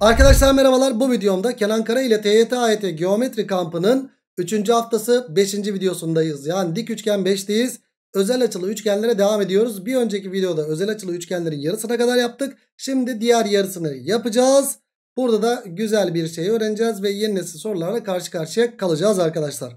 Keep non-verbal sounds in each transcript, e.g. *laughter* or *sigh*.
Arkadaşlar merhabalar bu videomda Kenan Kara ile TYT AYT Geometri Kampı'nın 3. haftası 5. videosundayız. Yani dik üçgen 5'teyiz. Özel açılı üçgenlere devam ediyoruz. Bir önceki videoda özel açılı üçgenlerin yarısına kadar yaptık. Şimdi diğer yarısını yapacağız. Burada da güzel bir şey öğreneceğiz ve yeni nesil sorularla karşı karşıya kalacağız arkadaşlar.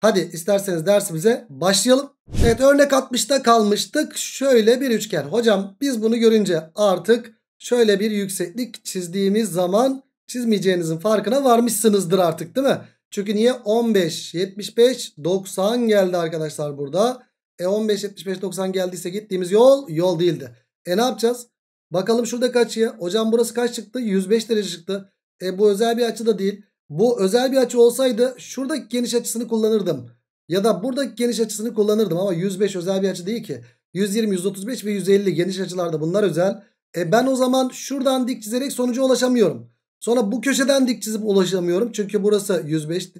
Hadi isterseniz dersimize başlayalım. Evet örnek 60'ta kalmıştık. Şöyle bir üçgen. Hocam biz bunu görünce artık şöyle bir yükseklik çizdiğimiz zaman çizmeyeceğinizin farkına varmışsınızdır artık değil mi? Çünkü niye 15, 75, 90 geldi arkadaşlar burada. E 15, 75, 90 geldiyse gittiğimiz yol yol değildi. E ne yapacağız? Bakalım şurada kaç ya? Hocam burası kaç çıktı? 105 derece çıktı. E bu özel bir açı da değil. Bu özel bir açı olsaydı şuradaki geniş açısını kullanırdım. Ya da buradaki geniş açısını kullanırdım ama 105 özel bir açı değil ki. 120, 135 ve 150 geniş açılarda bunlar özel. E ben o zaman şuradan dik çizerek sonuca ulaşamıyorum. Sonra bu köşeden dik çizip ulaşamıyorum. Çünkü burası 105 e,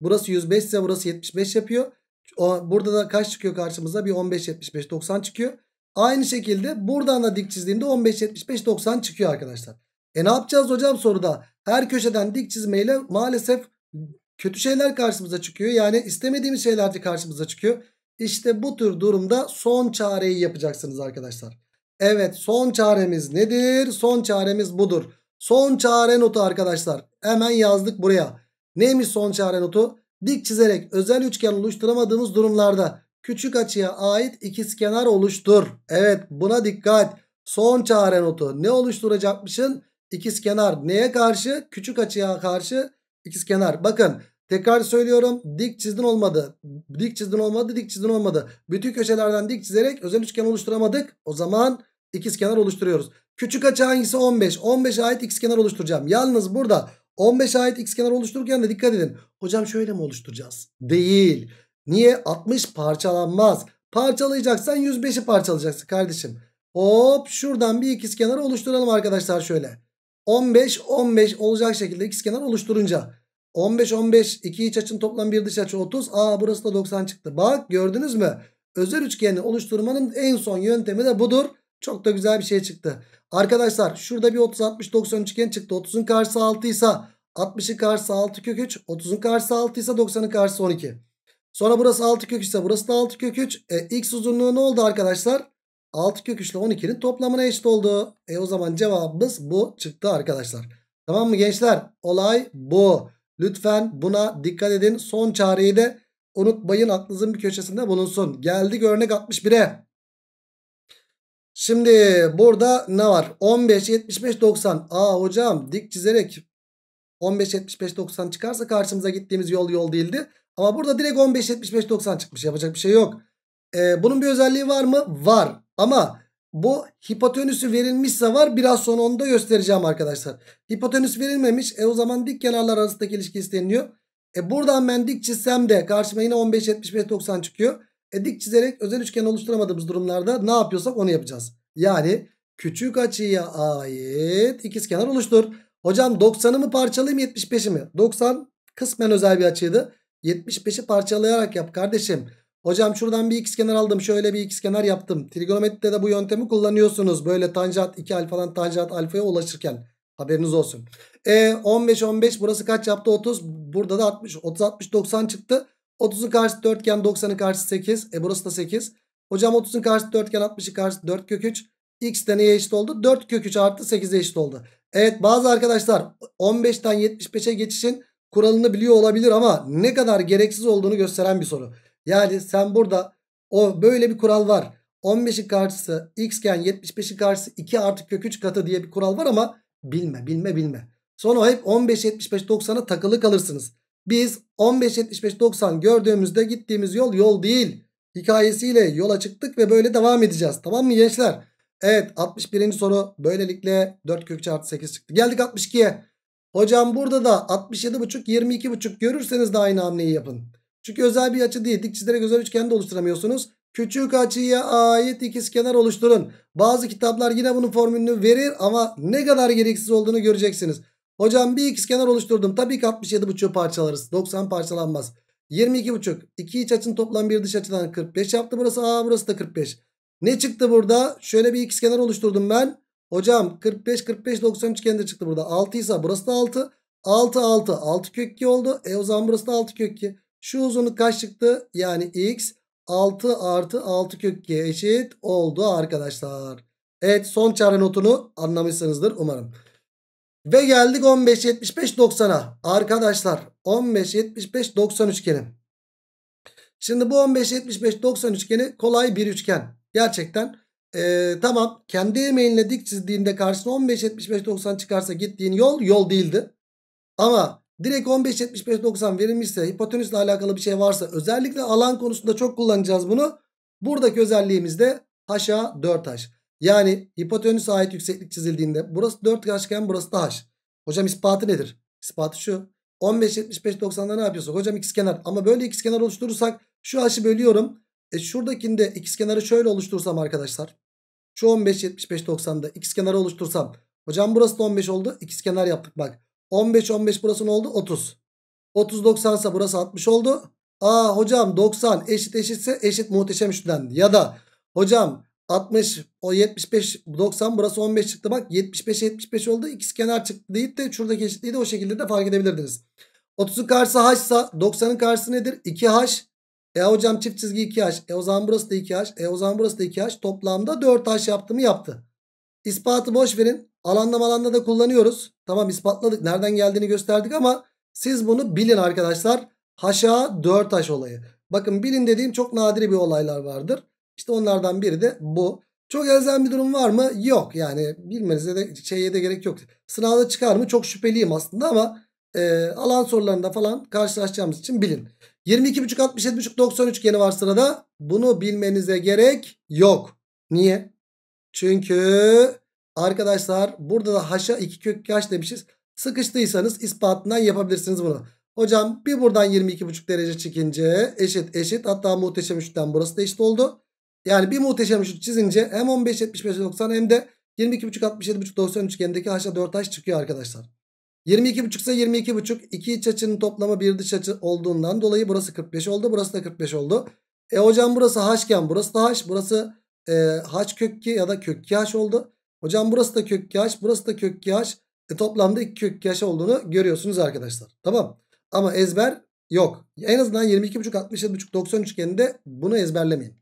burası 105 ise burası 75 yapıyor. O, burada da kaç çıkıyor karşımıza? Bir 15 75 90 çıkıyor. Aynı şekilde buradan da dik çizdiğimde 15 75 90 çıkıyor arkadaşlar. E ne yapacağız hocam soruda? Her köşeden dik çizmeyle maalesef kötü şeyler karşımıza çıkıyor. Yani istemediğimiz şeyler de karşımıza çıkıyor. İşte bu tür durumda son çareyi yapacaksınız arkadaşlar. Evet son çaremiz nedir? Son çaremiz budur. Son çare notu arkadaşlar. Hemen yazdık buraya. Neymiş son çare notu? Dik çizerek özel üçgen oluşturamadığımız durumlarda küçük açıya ait ikizkenar oluştur. Evet buna dikkat. Son çare notu ne oluşturacakmışın? İkizkenar neye karşı? Küçük açıya karşı ikizkenar. Bakın tekrar söylüyorum dik çizdin olmadı. Dik çizdin olmadı, dik çizdin olmadı. Bütün köşelerden dik çizerek özel üçgen oluşturamadık. O zaman ikiz kenar oluşturuyoruz. Küçük açı hangisi? 15. 15'e ait x kenar oluşturacağım. Yalnız burada 15'e ait x kenar oluştururken de dikkat edin. Hocam şöyle mi oluşturacağız? Değil. Niye? 60 parçalanmaz. Parçalayacaksan 105'i parçalayacaksın kardeşim. Hop şuradan bir ikiz kenarı oluşturalım arkadaşlar şöyle. 15 15 olacak şekilde ikiz kenar oluşturunca 15 15 iki iç açın toplam bir dış açı 30. Aa burası da 90 çıktı. Bak gördünüz mü? Özel üçgeni oluşturmanın en son yöntemi de budur. Çok da güzel bir şey çıktı. Arkadaşlar şurada bir 30 60 90 üçgen çıktı. 30'un karşısı 6 ise 60'ın karşısı 6 kök 3. 30'un karşısı 6 ise 90'ın karşısı 12. Sonra burası 6 kök 3 ise burası da 6 kök 3. E, x uzunluğu ne oldu arkadaşlar? 6 kök 3 ile 12'nin toplamına eşit oldu. E o zaman cevabımız bu çıktı arkadaşlar. Tamam mı gençler? Olay bu. Lütfen buna dikkat edin. Son çareyi de unutmayın aklınızın bir köşesinde bulunsun. Geldik örnek 61'e. Şimdi burada ne var? 15, 75, 90. Aa hocam dik çizerek 15, 75, 90 çıkarsa karşımıza gittiğimiz yol yol değildi. Ama burada direkt 15, 75, 90 çıkmış. Yapacak bir şey yok. Ee, bunun bir özelliği var mı? Var. Ama bu hipotenüsü verilmişse var. Biraz sonra onu da göstereceğim arkadaşlar. Hipotenüs verilmemiş. E o zaman dik kenarlar arasındaki ilişki isteniyor. E buradan ben dik çizsem de karşıma yine 15, 75, 90 çıkıyor. E dik çizerek özel üçgen oluşturamadığımız durumlarda ne yapıyorsak onu yapacağız. Yani küçük açıya ait ikizkenar oluştur. Hocam 90'ı mı parçalayayım 75'i mi? 90 kısmen özel bir açıydı. 75'i parçalayarak yap kardeşim. Hocam şuradan bir ikizkenar aldım. Şöyle bir ikizkenar yaptım. Trigonometride de bu yöntemi kullanıyorsunuz. Böyle tanjant 2 alfadan tanjant alfaya ulaşırken. Haberiniz olsun. E 15 15 burası kaç yaptı? 30. Burada da 60 30 60 90 çıktı. 30'un karşısı dörtgen 90'ın karşısı 8. E burası da 8. Hocam 30'un karşısı dörtgen 60'ın karşısı 4 kök 3. X de neye eşit oldu? 4 kök 3 artı 8'e eşit oldu. Evet bazı arkadaşlar 15'ten 75'e geçişin kuralını biliyor olabilir ama ne kadar gereksiz olduğunu gösteren bir soru. Yani sen burada o böyle bir kural var. 15'in karşısı x iken 75'in karşısı 2 artı kök 3 katı diye bir kural var ama bilme bilme bilme. Sonra hep 15, 75, 90'a takılı kalırsınız. Biz 15.75.90 gördüğümüzde gittiğimiz yol yol değil hikayesiyle yola çıktık ve böyle devam edeceğiz. Tamam mı gençler? Evet 61. soru böylelikle 4 kök çarpı 8 çıktı. Geldik 62'ye. Hocam burada da 67.5 22.5 görürseniz de aynı hamleyi yapın. Çünkü özel bir açı değil. Dik çizerek özel üçgen de oluşturamıyorsunuz. Küçük açıya ait ikizkenar oluşturun. Bazı kitaplar yine bunun formülünü verir ama ne kadar gereksiz olduğunu göreceksiniz. Hocam bir ikizkenar oluşturdum. Tabii ki 67,5'u parçalarız. 90 parçalanmaz. 22,5. İki iç açın toplam bir dış açıdan 45 yaptı. Burası A burası da 45. Ne çıktı burada? Şöyle bir ikizkenar oluşturdum ben. Hocam 45 45 90 üçgende çıktı burada. 6 ise burası da 6. 6 6 6 kök 2 oldu. E o zaman burası da 6 kök 2. Şu uzunluk kaç çıktı? Yani x 6 artı 6 kök 2 eşit oldu arkadaşlar. Evet son çare notunu anlamışsınızdır umarım. Ve geldik 15 75 90'a Arkadaşlar 15 75 15.75.90 üçgeni. Şimdi bu 15 75 15.75.90 üçgeni kolay bir üçgen. Gerçekten ee, tamam kendi emeğinle dik çizdiğinde karşısına 15 75 90 çıkarsa gittiğin yol yol değildi. Ama direkt 90 verilmişse hipotenüsle alakalı bir şey varsa özellikle alan konusunda çok kullanacağız bunu. Buradaki özelliğimiz de haşa 4 haş. Yani hipotenüs ait yükseklik çizildiğinde burası 4 açgen burası da h. Hocam ispatı nedir? İspatı şu. 15, 75, 90'da ne yapıyorsak? Hocam kenar. Ama böyle kenar oluşturursak şu h'ı bölüyorum. E şuradakinde kenarı şöyle oluştursam arkadaşlar. Şu 15, 75, 90'da ikizkenarı oluştursam. Hocam burası da 15 oldu. kenar yaptık bak. 15, 15 burası ne oldu? 30. 30, 90 ise burası 60 oldu. Aa hocam 90 eşit eşitse eşit muhteşem üçlendi. Ya da hocam 60 o 75 90 burası 15 çıktı bak 75 75 oldu ikisi kenar çıktı deyip de şuradaki eşitliği de o şekilde de fark edebilirdiniz. 30'un karşısı h'sa 90'ın karşısı nedir? 2h. E hocam çift çizgi 2h. E o zaman burası da 2h. E o zaman burası da 2h. Toplamda 4h yaptı mı yaptı. İspatı boş verin. Alanda malanda da kullanıyoruz. Tamam ispatladık. Nereden geldiğini gösterdik ama siz bunu bilin arkadaşlar. Haşa 4 haş olayı. Bakın bilin dediğim çok nadiri bir olaylar vardır. İşte onlardan biri de bu. Çok elzem bir durum var mı? Yok. Yani bilmenize de şeye de gerek yok. Sınavda çıkar mı? Çok şüpheliyim aslında ama e, alan sorularında falan karşılaşacağımız için bilin. 22.5, 67.5, 93 geni var sırada. Bunu bilmenize gerek yok. Niye? Çünkü arkadaşlar burada da haşa 2 kök kaç demişiz. Sıkıştıysanız ispatından yapabilirsiniz bunu. Hocam bir buradan 22.5 derece çekince eşit eşit hatta muhteşem üçten burası da eşit oldu. Yani bir muhteşem şut çizince hem 15 75 90 hem de 22, 22.5 67.5 90 üçgendeki haşa 4 haş çıkıyor arkadaşlar. 22, 22.5 ise 22.5 iki iç açının toplamı bir dış açı olduğundan dolayı burası 45 oldu burası da 45 oldu. E hocam burası haşken burası da haş burası e, haç kök 2 ya da kök 2 haş oldu. Hocam burası da kök 2 haş burası da kök 2 haş. E, toplamda 2 kök 2 haş olduğunu görüyorsunuz arkadaşlar. Tamam ama ezber yok. En azından 22.5 67.5 90 üçgeninde bunu ezberlemeyin.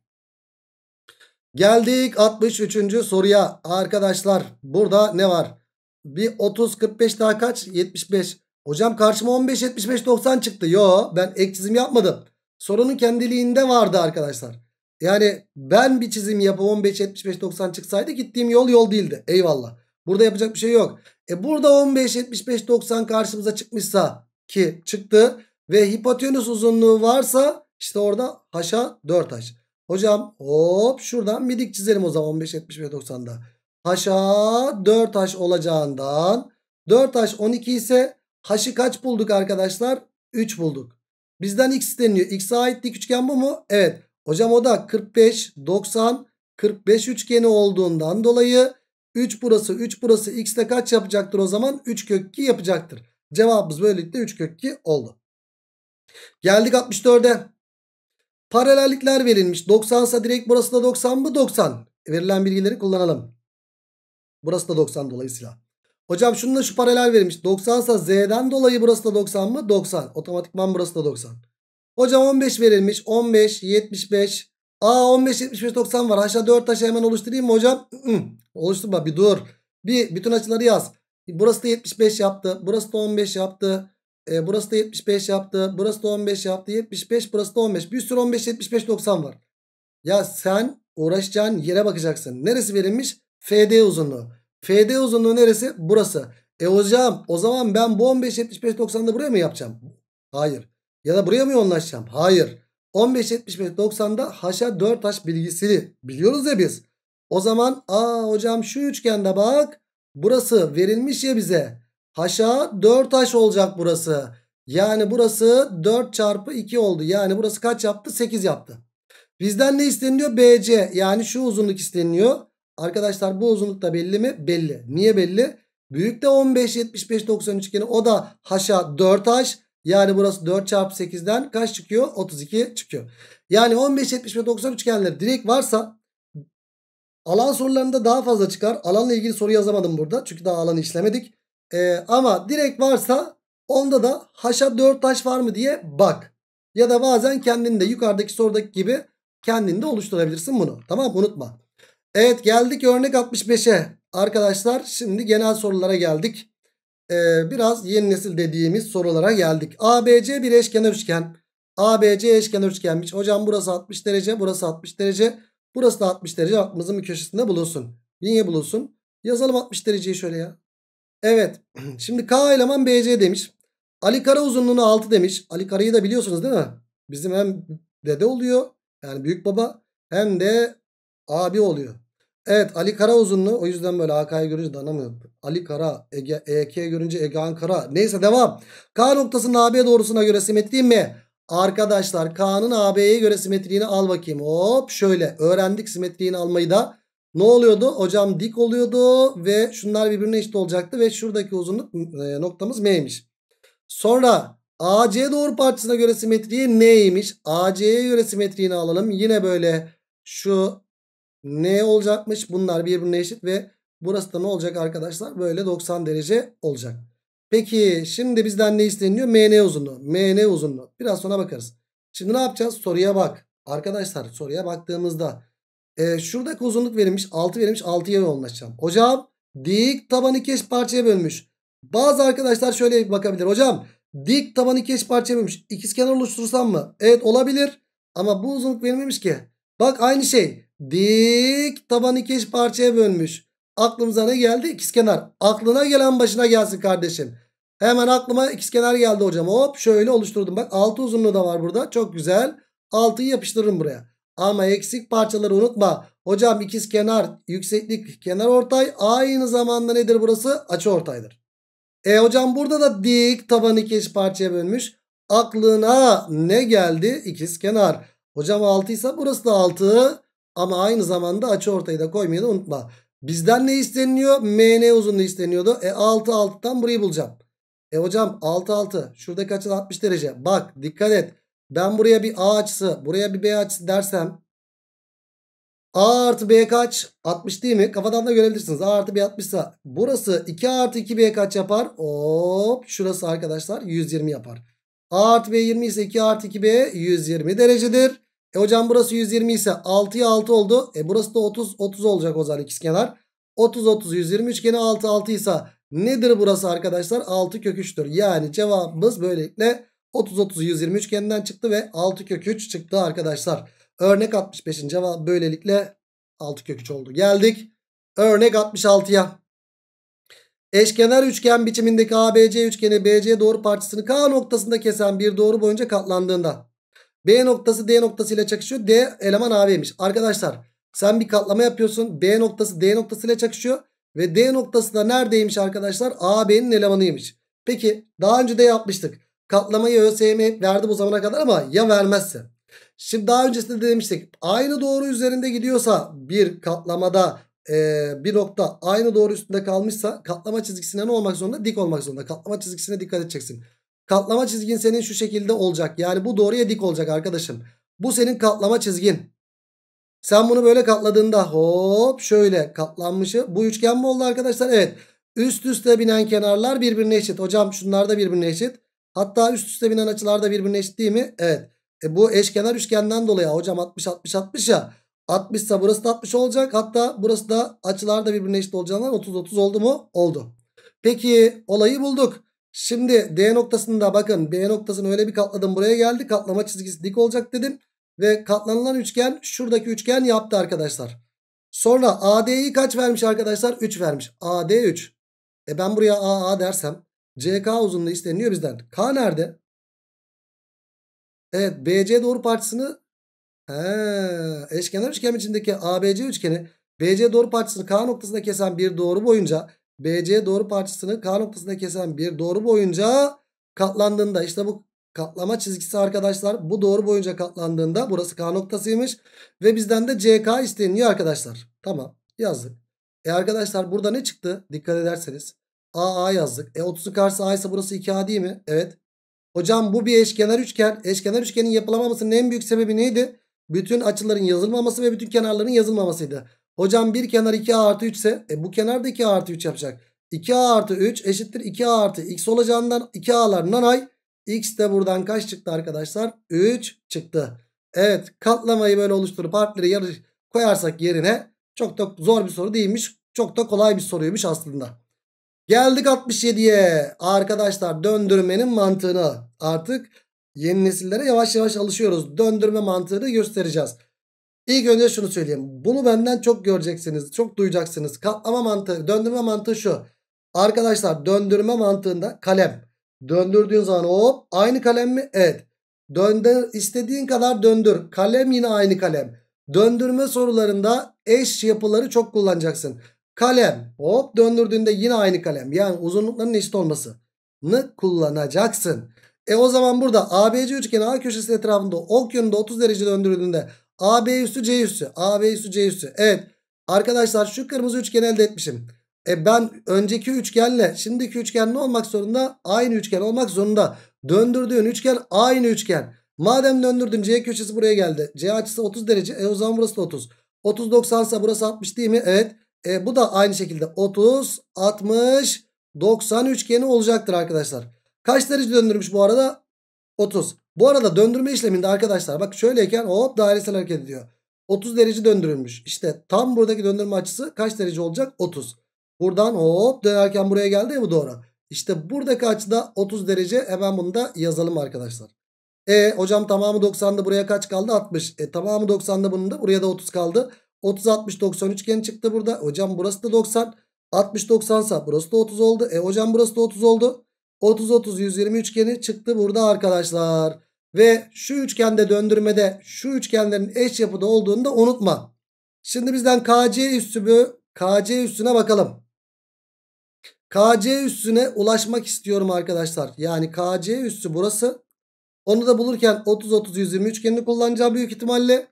Geldik 63. soruya. Arkadaşlar burada ne var? Bir 30-45 daha kaç? 75. Hocam karşıma 15-75-90 çıktı. Yo ben ek çizim yapmadım. Sorunun kendiliğinde vardı arkadaşlar. Yani ben bir çizim yapıp 15-75-90 çıksaydı gittiğim yol yol değildi. Eyvallah. Burada yapacak bir şey yok. E burada 15-75-90 karşımıza çıkmışsa ki çıktı ve hipotenüs uzunluğu varsa işte orada haşa 4 haş. Hocam hop şuradan bir dik çizelim o zaman 15, 70 ve 90'da. Haşa 4 haş olacağından 4 haş 12 ise H'ı kaç bulduk arkadaşlar? 3 bulduk. Bizden x isteniyor. X'e ait dik üçgen bu mu? Evet. Hocam o da 45, 90, 45 üçgeni olduğundan dolayı 3 burası 3 burası x ile kaç yapacaktır o zaman? 3 kök 2 yapacaktır. Cevabımız böylelikle 3 kök 2 oldu. Geldik 64'e. Paralellikler verilmiş. 90 ise direkt burası da 90 mı? 90. Verilen bilgileri kullanalım. Burası da 90 dolayısıyla. Hocam şununla şu paralel verilmiş. 90 ise Z'den dolayı burası da 90 mı? 90. Otomatikman burası da 90. Hocam 15 verilmiş. 15, 75. Aa 15, 75, 90 var. Aşağı 4 taşı hemen oluşturayım mı hocam? Oluşturma bir dur. Bir bütün açıları yaz. Burası da 75 yaptı. Burası da 15 yaptı. E, burası da 75 yaptı. Burası da 15 yaptı. 75 burası da 15. Bir sürü 15 75 90 var. Ya sen uğraşacağın yere bakacaksın. Neresi verilmiş? FD uzunluğu. FD uzunluğu neresi? Burası. E hocam o zaman ben bu 15 75 90'da buraya mı yapacağım? Hayır. Ya da buraya mı yoğunlaşacağım? Hayır. 15 75 90'da haşa 4 haş bilgisini biliyoruz ya biz. O zaman aa hocam şu üçgende bak. Burası verilmiş ya bize. Haşa 4 haş olacak burası. Yani burası 4 çarpı 2 oldu. Yani burası kaç yaptı? 8 yaptı. Bizden ne isteniyor? BC yani şu uzunluk isteniyor. Arkadaşlar bu uzunluk da belli mi? Belli. Niye belli? Büyük de 15, 75, 90 üçgeni. O da haşa 4 haş. Yani burası 4 çarpı 8'den kaç çıkıyor? 32 çıkıyor. Yani 15, 70 ve 90 üçgenleri direkt varsa alan sorularında daha fazla çıkar. Alanla ilgili soru yazamadım burada. Çünkü daha alanı işlemedik. E, ama direkt varsa onda da haşa 4 taş var mı diye bak. Ya da bazen kendinde yukarıdaki sorudaki gibi kendinde oluşturabilirsin bunu. Tamam unutma. Evet geldik örnek 65'e. Arkadaşlar şimdi genel sorulara geldik. Ee, biraz yeni nesil dediğimiz sorulara geldik. ABC bir eşkenar üçgen. ABC eşkenar üçgenmiş. Hocam burası 60 derece, burası 60 derece, burası da 60 derece. Aklımızın bir köşesinde bulunsun. Niye bulunsun? Yazalım 60 dereceyi şöyle ya. Evet. *clears throat* Şimdi K eleman BC demiş. Ali Kara uzunluğunu 6 demiş. Ali Kara'yı da biliyorsunuz değil mi? Bizim hem dede oluyor. Yani büyük baba. Hem de abi oluyor. Evet Ali Kara uzunluğu. O yüzden böyle AK'yı görünce danamıyorum. Ali Kara. Ege, EK'yi görünce Egehan Ankara. Neyse devam. K noktasının AB doğrusuna göre simetri mi? Arkadaşlar K'nın AB'ye göre simetriğini al bakayım. Hop şöyle. Öğrendik simetriğini almayı da. Ne oluyordu? Hocam dik oluyordu ve şunlar birbirine eşit olacaktı ve şuradaki uzunluk e, noktamız M'ymiş. Sonra AC doğru parçasına göre simetriği neymiş? AC'ye göre simetriğini alalım. Yine böyle şu N olacakmış. Bunlar birbirine eşit ve burası da ne olacak arkadaşlar? Böyle 90 derece olacak. Peki şimdi bizden ne isteniyor? MN uzunluğu. MN uzunluğu. Biraz sonra bakarız. Şimdi ne yapacağız? Soruya bak. Arkadaşlar soruya baktığımızda e, ee, şuradaki uzunluk verilmiş. 6 verilmiş. 6 6'ya yoğunlaşacağım. Hocam dik taban iki parçaya bölmüş. Bazı arkadaşlar şöyle bakabilir. Hocam dik taban iki parçaya bölmüş. İkiz kenar oluştursam mı? Evet olabilir. Ama bu uzunluk verilmemiş ki. Bak aynı şey. Dik taban iki parçaya bölmüş. Aklımıza ne geldi? İkiz kenar. Aklına gelen başına gelsin kardeşim. Hemen aklıma ikiz kenar geldi hocam. Hop şöyle oluşturdum. Bak 6 uzunluğu da var burada. Çok güzel. 6'yı yapıştırırım buraya. Ama eksik parçaları unutma. Hocam ikiz kenar, yükseklik, kenar ortay. Aynı zamanda nedir burası? Açı ortaydır. E hocam burada da dik tabanı iki eş parçaya bölmüş. Aklına ne geldi? İkiz kenar. Hocam 6 ise burası da 6. Ama aynı zamanda açı ortayı da koymayı da unutma. Bizden ne isteniyor? MN uzunluğu isteniyordu. E 6 6'tan burayı bulacağım. E hocam 6 6. Şuradaki açı 60 derece. Bak dikkat et. Ben buraya bir A açısı buraya bir B açısı dersem A artı B kaç? 60 değil mi? Kafadan da görebilirsiniz. A artı B 60 ise burası 2 artı 2 B kaç yapar? Hop şurası arkadaşlar 120 yapar. A artı B 20 ise 2 artı 2 B 120 derecedir. E hocam burası 120 ise 6'ya 6 oldu. E burası da 30 30 olacak o zaman ikizkenar. 30 30 120 üçgeni 6 6 ise nedir burası arkadaşlar? 6 kök 3'tür. Yani cevabımız böylelikle 30 30 120 üçgeninden çıktı ve 6 kök 3 çıktı arkadaşlar. Örnek 65'in cevabı böylelikle 6 kök 3 oldu. Geldik örnek 66'ya. Eşkenar üçgen biçimindeki ABC üçgeni BC doğru parçasını K noktasında kesen bir doğru boyunca katlandığında B noktası D noktası ile çakışıyor. D eleman AB'ymiş. Arkadaşlar sen bir katlama yapıyorsun. B noktası D noktası ile çakışıyor. Ve D noktası da neredeymiş arkadaşlar? AB'nin elemanıymış. Peki daha önce de yapmıştık. Katlamayı ÖSYM hep verdi bu zamana kadar ama ya vermezse. Şimdi daha öncesinde de demiştik. Aynı doğru üzerinde gidiyorsa bir katlamada e, bir nokta aynı doğru üstünde kalmışsa katlama çizgisine ne olmak zorunda? Dik olmak zorunda. Katlama çizgisine dikkat edeceksin. Katlama çizgin senin şu şekilde olacak. Yani bu doğruya dik olacak arkadaşım. Bu senin katlama çizgin. Sen bunu böyle katladığında hop şöyle katlanmışı. Bu üçgen mi oldu arkadaşlar? Evet. Üst üste binen kenarlar birbirine eşit. Hocam şunlar da birbirine eşit. Hatta üst üste binen açılar da birbirine eşit değil mi? Evet. E bu eşkenar üçgenden dolayı hocam 60 60 60 ya. 60 ise burası da 60 olacak. Hatta burası da açılar da birbirine eşit olacağından 30 30 oldu mu? Oldu. Peki olayı bulduk. Şimdi D noktasında bakın B noktasını öyle bir katladım buraya geldi. Katlama çizgisi dik olacak dedim. Ve katlanılan üçgen şuradaki üçgen yaptı arkadaşlar. Sonra AD'yi kaç vermiş arkadaşlar? 3 vermiş. AD 3. E ben buraya AA dersem CK uzunluğu isteniyor bizden. K nerede? Evet BC doğru parçasını eşkenar üçgen içindeki ABC üçgeni BC doğru parçasını K noktasında kesen bir doğru boyunca BC doğru parçasını K noktasında kesen bir doğru boyunca katlandığında işte bu katlama çizgisi arkadaşlar bu doğru boyunca katlandığında burası K noktasıymış ve bizden de CK isteniyor arkadaşlar. Tamam yazdık. E arkadaşlar burada ne çıktı? Dikkat ederseniz AA yazdık. E 30'un karşısı A ise burası 2A değil mi? Evet. Hocam bu bir eşkenar üçgen. Eşkenar üçgenin yapılamamasının en büyük sebebi neydi? Bütün açıların yazılmaması ve bütün kenarların yazılmamasıydı. Hocam bir kenar 2A artı 3 ise e, bu kenar da 2A artı 3 yapacak. 2A artı 3 eşittir 2A artı x olacağından 2A'lar nanay. X de buradan kaç çıktı arkadaşlar? 3 çıktı. Evet katlamayı böyle oluşturup harfleri yarı koyarsak yerine çok da zor bir soru değilmiş. Çok da kolay bir soruymuş aslında. Geldik 67'ye. Arkadaşlar döndürmenin mantığını artık yeni nesillere yavaş yavaş alışıyoruz. Döndürme mantığını göstereceğiz. İlk önce şunu söyleyeyim. Bunu benden çok göreceksiniz. Çok duyacaksınız. Katlama mantığı, döndürme mantığı şu. Arkadaşlar döndürme mantığında kalem. Döndürdüğün zaman hop aynı kalem mi? Evet. Döndür, istediğin kadar döndür. Kalem yine aynı kalem. Döndürme sorularında eş yapıları çok kullanacaksın. Kalem. Hop döndürdüğünde yine aynı kalem. Yani uzunlukların eşit olmasını kullanacaksın. E o zaman burada ABC üçgeni A köşesi etrafında ok yönünde 30 derece döndürdüğünde AB üstü C üstü, AB üstü C üstü, Evet. Arkadaşlar şu kırmızı üçgeni elde etmişim. E ben önceki üçgenle şimdiki üçgen ne olmak zorunda? Aynı üçgen olmak zorunda. Döndürdüğün üçgen aynı üçgen. Madem döndürdün C köşesi buraya geldi. C açısı 30 derece. E o zaman burası da 30. 30 90 ise burası 60 değil mi? Evet. E, bu da aynı şekilde 30, 60, 90 üçgeni olacaktır arkadaşlar. Kaç derece döndürmüş bu arada? 30. Bu arada döndürme işleminde arkadaşlar bak şöyleyken hop dairesel hareket ediyor. 30 derece döndürülmüş. İşte tam buradaki döndürme açısı kaç derece olacak? 30. Buradan hop dönerken buraya geldi ya bu doğru. İşte buradaki açıda 30 derece hemen bunu da yazalım arkadaşlar. E hocam tamamı 90'da buraya kaç kaldı? 60. E tamamı 90'da bunun da buraya da 30 kaldı. 30 60 90 üçgen çıktı burada. Hocam burası da 90. 60 90 sa burası da 30 oldu. E hocam burası da 30 oldu. 30 30 120 üçgeni çıktı burada arkadaşlar. Ve şu üçgende döndürmede şu üçgenlerin eş yapıda olduğunu da unutma. Şimdi bizden KC üssü KC üssüne bakalım. KC üssüne ulaşmak istiyorum arkadaşlar. Yani KC üssü burası. Onu da bulurken 30-30-120 üçgenini kullanacağım büyük ihtimalle.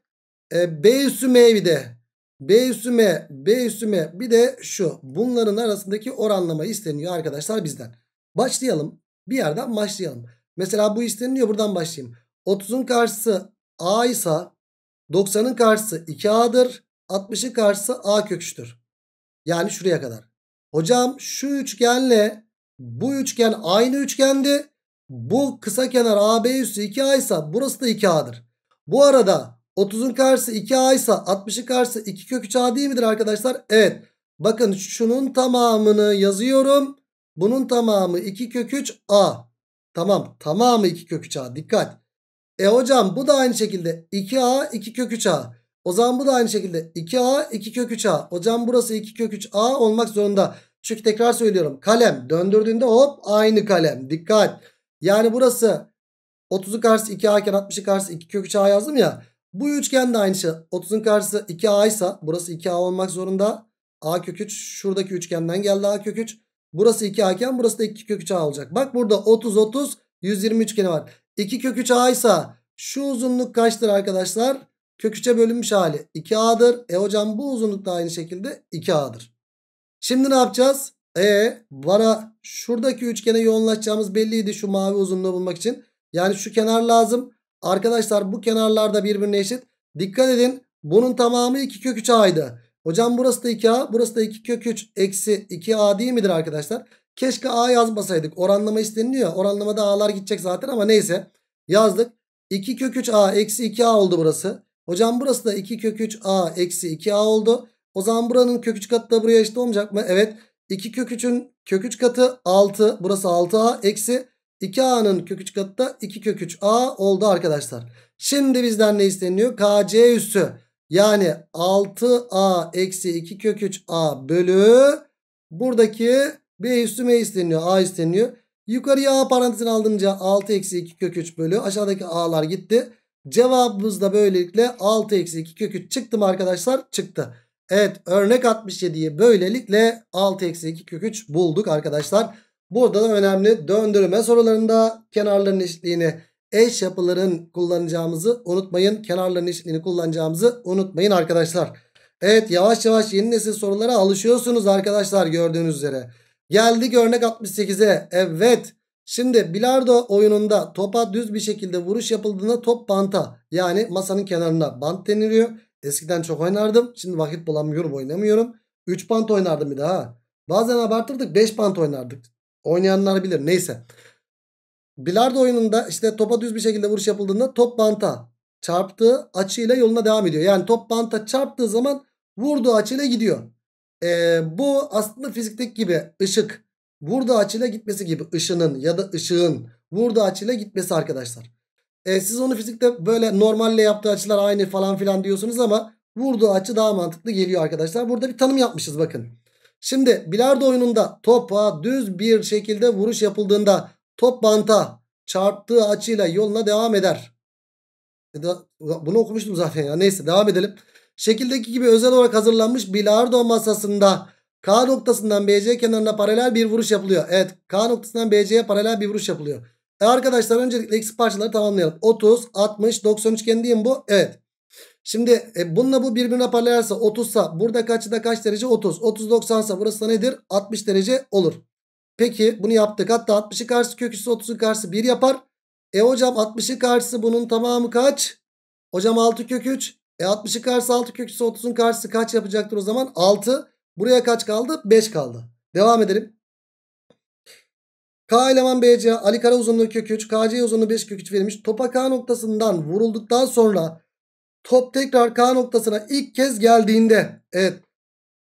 E, B üssü M'ydi. B üssü M, B üssü M bir de şu. Bunların arasındaki oranlama isteniyor arkadaşlar bizden. Başlayalım. Bir yerden başlayalım. Mesela bu isteniliyor buradan başlayayım. 30'un karşısı A ise 90'ın karşısı 2A'dır. 60'ın karşısı A köküçtür. Yani şuraya kadar. Hocam şu üçgenle bu üçgen aynı üçgendi. Bu kısa kenar AB üstü 2A ise burası da 2A'dır. Bu arada 30'un karşısı 2a ise 60'ın karşısı 2 kök 3a değil midir arkadaşlar? Evet. Bakın şunun tamamını yazıyorum. Bunun tamamı 2 kök 3a. Tamam. Tamamı 2 kök 3a. Dikkat. E hocam bu da aynı şekilde 2a 2 kök 3a. O zaman bu da aynı şekilde 2a 2 kök 3a. Hocam burası 2 kök 3a olmak zorunda. Çünkü tekrar söylüyorum. Kalem döndürdüğünde hop aynı kalem. Dikkat. Yani burası 30'u karşısı 2a iken 60'ı karşısı 2 kök 3a yazdım ya. Bu üçgen de aynı şey. 30'un karşısı 2A ise burası 2A olmak zorunda. A kök 3 şuradaki üçgenden geldi A kök 3. Burası 2A iken burası da 2 kök 3A olacak. Bak burada 30 30 120 üçgeni var. 2 kök 3A ise şu uzunluk kaçtır arkadaşlar? Kök 3'e bölünmüş hali 2A'dır. E hocam bu uzunluk da aynı şekilde 2A'dır. Şimdi ne yapacağız? E bana şuradaki üçgene yoğunlaşacağımız belliydi şu mavi uzunluğu bulmak için. Yani şu kenar lazım. Arkadaşlar bu kenarlarda birbirine eşit. Dikkat edin bunun tamamı 2 kök 3a'ydı. Hocam burası da 2a burası da 2 kök 3 eksi 2a değil midir arkadaşlar? Keşke a yazmasaydık oranlama isteniliyor. Oranlamada a'lar gidecek zaten ama neyse yazdık. 2 kök 3a eksi 2a oldu burası. Hocam burası da 2 kök 3a eksi 2a oldu. O zaman buranın kök 3 katı da buraya eşit olmayacak mı? Evet 2 kök 3'ün kök 3 katı 6 burası 6a eksi 2A'nın kök 3 katı da 2 kök 3 A oldu arkadaşlar. Şimdi bizden ne isteniyor? KC üssü. Yani 6A eksi 2 kök 3 A bölü buradaki B üssü M isteniyor. A isteniyor. Yukarıya A parantezini aldığımca 6 eksi 2 kök 3 bölü aşağıdaki A'lar gitti. Cevabımız da böylelikle 6 eksi 2 kök 3 çıktı mı arkadaşlar? Çıktı. Evet örnek 67'yi böylelikle 6 eksi 2 kök 3 bulduk arkadaşlar. Burada da önemli döndürme sorularında kenarların eşitliğini eş yapıların kullanacağımızı unutmayın. Kenarların eşitliğini kullanacağımızı unutmayın arkadaşlar. Evet yavaş yavaş yeni nesil sorulara alışıyorsunuz arkadaşlar gördüğünüz üzere. Geldik örnek 68'e. Evet. Şimdi bilardo oyununda topa düz bir şekilde vuruş yapıldığında top banta yani masanın kenarına bant deniliyor. Eskiden çok oynardım. Şimdi vakit bulamıyorum oynamıyorum. 3 bant oynardım bir daha. Bazen abartırdık 5 bant oynardık. Oynayanlar bilir. Neyse. Bilardo oyununda işte topa düz bir şekilde vuruş yapıldığında top banta çarptığı açıyla yoluna devam ediyor. Yani top banta çarptığı zaman vurduğu açıyla gidiyor. Ee, bu aslında fizikteki gibi ışık vurduğu açıyla gitmesi gibi ışının ya da ışığın vurduğu açıyla gitmesi arkadaşlar. Ee, siz onu fizikte böyle normalle yaptığı açılar aynı falan filan diyorsunuz ama vurduğu açı daha mantıklı geliyor arkadaşlar. Burada bir tanım yapmışız bakın. Şimdi bilardo oyununda topa düz bir şekilde vuruş yapıldığında top banta çarptığı açıyla yoluna devam eder. Bunu okumuştum zaten ya. Neyse devam edelim. Şekildeki gibi özel olarak hazırlanmış bilardo masasında K noktasından BC kenarına paralel bir vuruş yapılıyor. Evet K noktasından BC'ye paralel bir vuruş yapılıyor. E arkadaşlar öncelikle eksik parçaları tamamlayalım. 30, 60, 90 üçgen değil mi bu? Evet. Şimdi e, bununla bu birbirine paralelse 30 sa burada kaçta kaç derece 30. 30 90 sa burası da nedir? 60 derece olur. Peki bunu yaptık. Hatta 60'ı karşısı köküsü 30'un karşısı 1 yapar. E hocam 60'ı karşısı bunun tamamı kaç? Hocam 6 kök 3. E 60'ı karşısı 6 köküsü 30'un karşısı kaç yapacaktır o zaman? 6. Buraya kaç kaldı? 5 kaldı. Devam edelim. K eleman BC Ali kara uzunluğu kök 3. KC uzunluğu 5 kök 3 verilmiş. Topa K noktasından vurulduktan sonra Top tekrar K noktasına ilk kez geldiğinde evet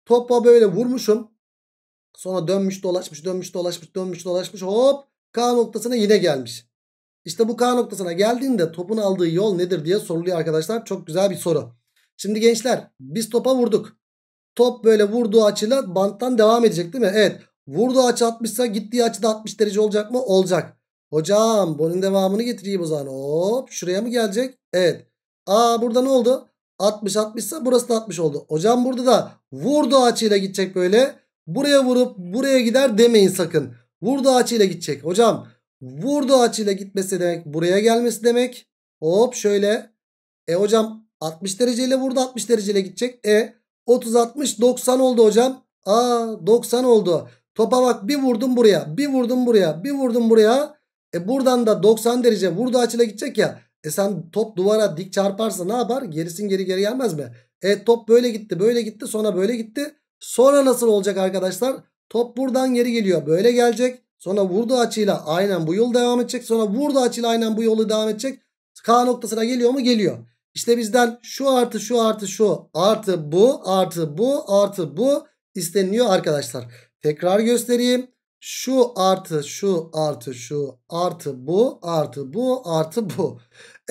topa böyle vurmuşum. Sonra dönmüş dolaşmış dönmüş dolaşmış dönmüş dolaşmış hop K noktasına yine gelmiş. İşte bu K noktasına geldiğinde topun aldığı yol nedir diye soruluyor arkadaşlar. Çok güzel bir soru. Şimdi gençler biz topa vurduk. Top böyle vurduğu açıyla banttan devam edecek değil mi? Evet. Vurduğu açı atmışsa gittiği açıda da 60 derece olacak mı? Olacak. Hocam bunun devamını getireyim o zaman. Hop şuraya mı gelecek? Evet. Aa burada ne oldu? 60 60 ise burası da 60 oldu. Hocam burada da vurdu açıyla gidecek böyle. Buraya vurup buraya gider demeyin sakın. Vurdu açıyla gidecek. Hocam vurdu açıyla gitmesi demek buraya gelmesi demek. Hop şöyle. E hocam 60 dereceyle vurdu 60 dereceyle gidecek. E 30 60 90 oldu hocam. Aa 90 oldu. Topa bak bir vurdum buraya bir vurdum buraya bir vurdum buraya. E buradan da 90 derece vurdu açıyla gidecek ya. E sen top duvara dik çarparsa ne yapar? Gerisin geri geri gelmez mi? E top böyle gitti böyle gitti sonra böyle gitti. Sonra nasıl olacak arkadaşlar? Top buradan geri geliyor böyle gelecek. Sonra vurdu açıyla aynen bu yol devam edecek. Sonra vurdu açıyla aynen bu yolu devam edecek. K noktasına geliyor mu? Geliyor. İşte bizden şu artı şu artı şu artı bu artı bu artı bu isteniliyor arkadaşlar. Tekrar göstereyim. Şu artı şu artı şu artı bu artı bu artı bu.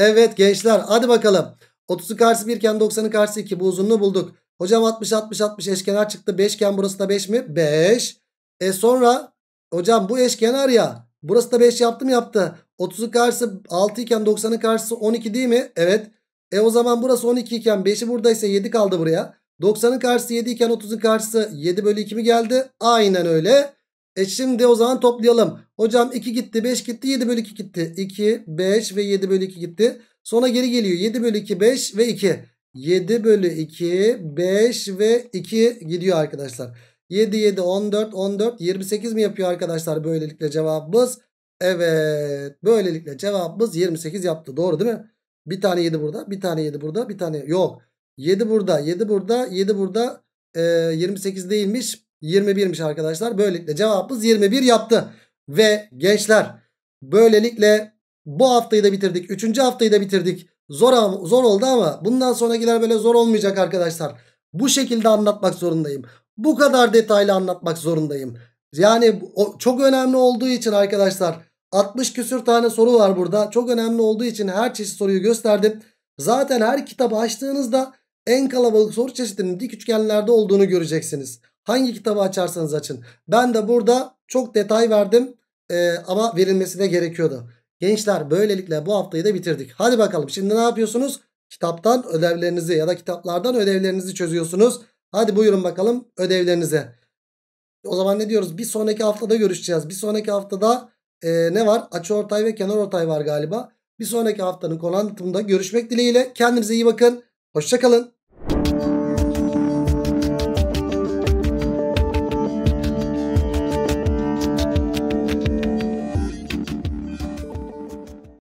Evet gençler hadi bakalım. 30'un karşısı 1 iken 90'ın karşısı 2. Bu uzunluğu bulduk. Hocam 60 60 60 eşkenar çıktı. 5 iken burası da 5 mi? 5. E sonra hocam bu eşkenar ya. Burası da 5 yaptı mı yaptı. 30'un karşısı 6 iken 90'ın karşısı 12 değil mi? Evet. E o zaman burası 12 iken 5'i buradaysa 7 kaldı buraya. 90'ın karşısı 7 iken 30'un karşısı 7 bölü 2 mi geldi? Aynen öyle. E şimdi o zaman toplayalım. Hocam 2 gitti 5 gitti 7 bölü 2 gitti. 2 5 ve 7 bölü 2 gitti. Sonra geri geliyor 7 bölü 2 5 ve 2. 7 bölü 2 5 ve 2 gidiyor arkadaşlar. 7 7 14 14 28 mi yapıyor arkadaşlar böylelikle cevabımız? Evet böylelikle cevabımız 28 yaptı doğru değil mi? Bir tane 7 burada bir tane 7 burada bir tane yok. 7 burada 7 burada 7 burada e, 28 değilmiş 21'miş arkadaşlar. Böylelikle cevabımız 21 yaptı. Ve gençler böylelikle bu haftayı da bitirdik. Üçüncü haftayı da bitirdik. Zor, zor oldu ama bundan sonrakiler böyle zor olmayacak arkadaşlar. Bu şekilde anlatmak zorundayım. Bu kadar detaylı anlatmak zorundayım. Yani o, çok önemli olduğu için arkadaşlar 60 küsür tane soru var burada. Çok önemli olduğu için her çeşit soruyu gösterdim. Zaten her kitabı açtığınızda en kalabalık soru çeşitinin dik üçgenlerde olduğunu göreceksiniz. Hangi kitabı açarsanız açın. Ben de burada çok detay verdim ee, ama verilmesi de gerekiyordu. Gençler böylelikle bu haftayı da bitirdik. Hadi bakalım şimdi ne yapıyorsunuz? Kitaptan ödevlerinizi ya da kitaplardan ödevlerinizi çözüyorsunuz. Hadi buyurun bakalım ödevlerinize. O zaman ne diyoruz? Bir sonraki haftada görüşeceğiz. Bir sonraki haftada e, ne var? Açı ortay ve kenar ortay var galiba. Bir sonraki haftanın konu anlatımında görüşmek dileğiyle. Kendinize iyi bakın. Hoşçakalın.